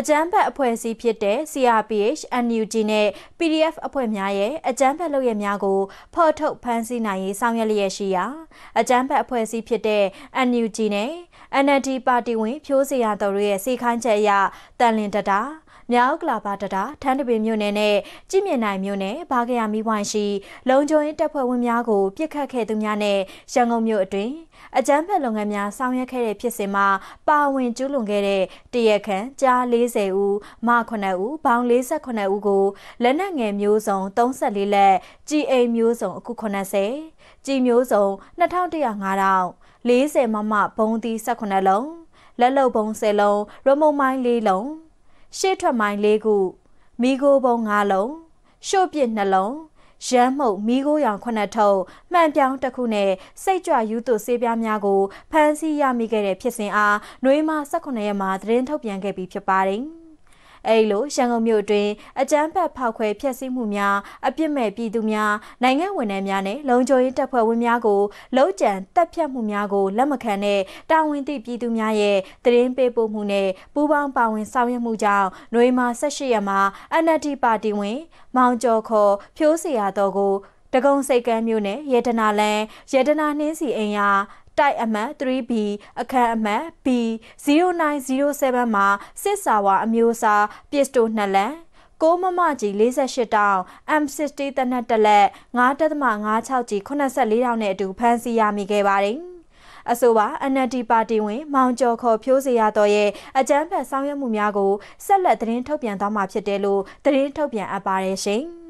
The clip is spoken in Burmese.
အကြမ်းဖက်အဖွဲ့အစည်းဖြစ်တဲ့ CRPH, NUG နဲ့ PDF အဖွဲ့များရဲ့အကြမ်းဖက်လုပ်ရများကို ဖော်ထုတ်ဖမ်းဆီးနိုင်ရေးဆောင်ရွက်လျက်ရှိရာ အကြမ်းဖက်အဖွဲ့အစည်းဖြစ်တဲ့ NUG နဲ့ NLD ပါတီဝင် ဖြိုးစရာတော်တို့ရဲ့စီခိုင်းချက်အရတန်လင်တတားမြောက်ကလာပါတတာထန်းတပင်မြို့နယ်နဲ့ကြည်မြင်နိုင်မြို့နယ်ဘာကရမီဝိုင်းရှိလုံခြုံရေးတပ်ဖွဲ့ဝင်များကိုပြစ်ခတ်ခဲ့သူများနဲ့ရန်ကုန်မြို့အတွင်းအကြမ်းဖက်လုပ်ငန်းများဆောင်ရွက်ခဲ့တဲ့ဖြစ်စဉ်မှာပါဝင်ကျူးလွန်ခဲ့တဲ့တရက်ခန့်ကြား40ဦးမ9ဦးပေါင်း48ဦးကိုလက်နက်ငယ်မျိုးစုံ34လက်ကြီအိမ်မျိုးစုံအခု80ကြီမျိုးစုံ2105တောင်40မမဘုံသီး18လုံးလက်လုံဘုံ10လုံးရမုံမိုင်း4လုံးရှေ့ထွက်မိုင်း၄ခုမီးခိုးပုံ၅လုံးရှို့ပစ်2လုံးရမ်းမှုတ်မီးခိုးရောင်9ထုပ်မှန်ပြောင်းတစ်ခုနဲ့စိတ်ကြွယူသူဆေးပြားများကိုဖမ်းဆီးရမိခဲ့တဲ့ဖြစ်စဉ်အားနှွေးမ18ရက်မှာသတင်းထုတ်ပြန်ခဲ့ပြီးဖြစ်ပါတယ်။အဲဒီလိုရန်ကုန်မြို့တွင်အကြမ်းဖက်ဖောက်ခွဲဖျက်ဆီးမှုများအပြစ်မဲ့ပြည်သူများနိုင်ငံဝန်ထမ်းများနဲ့လုံခြုံရေးတပ်ဖွဲ့ဝင်များကိုလုံခြံတပ်ဖြတ်မှုများကိုလက်မခံတဲ့တာဝန်သိပြည်သူများရဲ့တရင်ပေးပို့မှုနဲ့ပူးပေါင်းပါဝင်ဆောင်ရွက်မှုကြောင့်နှွေမာ18ရက်မှာ NLD ပါတီဝင် မောင်ကျော်ခေါ်ဖြိုးစရာတော်ကိုတကုံစိတ်ကမ်းမြို့နယ်ရေတနာလန်ရေတနာနှင်းစီအိမ်ယာတိုက်အမှတ် 3B အခန်းအမှတ် B 0907မှာစစ်စာဝါအမျိုးအစားပစ္စတိုနှစ်လက်ကိုမမကြီး48တောင် M60 တနက်တလက်9.56ကြီး84တောင်နဲ့အတူဖမ်းဆီးရမိခဲ့ပါတယ်အဆိုပါ NLD ပါတီဝင် မောင်ကျော်ခေါ်ဖြိုးစရာတော်ရဲ့အကြမ်းဖက်ဆောင်ရွက်မှုများကိုဆက်လက်သတင်းထုတ်ပြန်သွားမှာဖြစ်တယ်လို့သတင်းထုတ်ပြန်အပ်ပါတယ်ရှင်။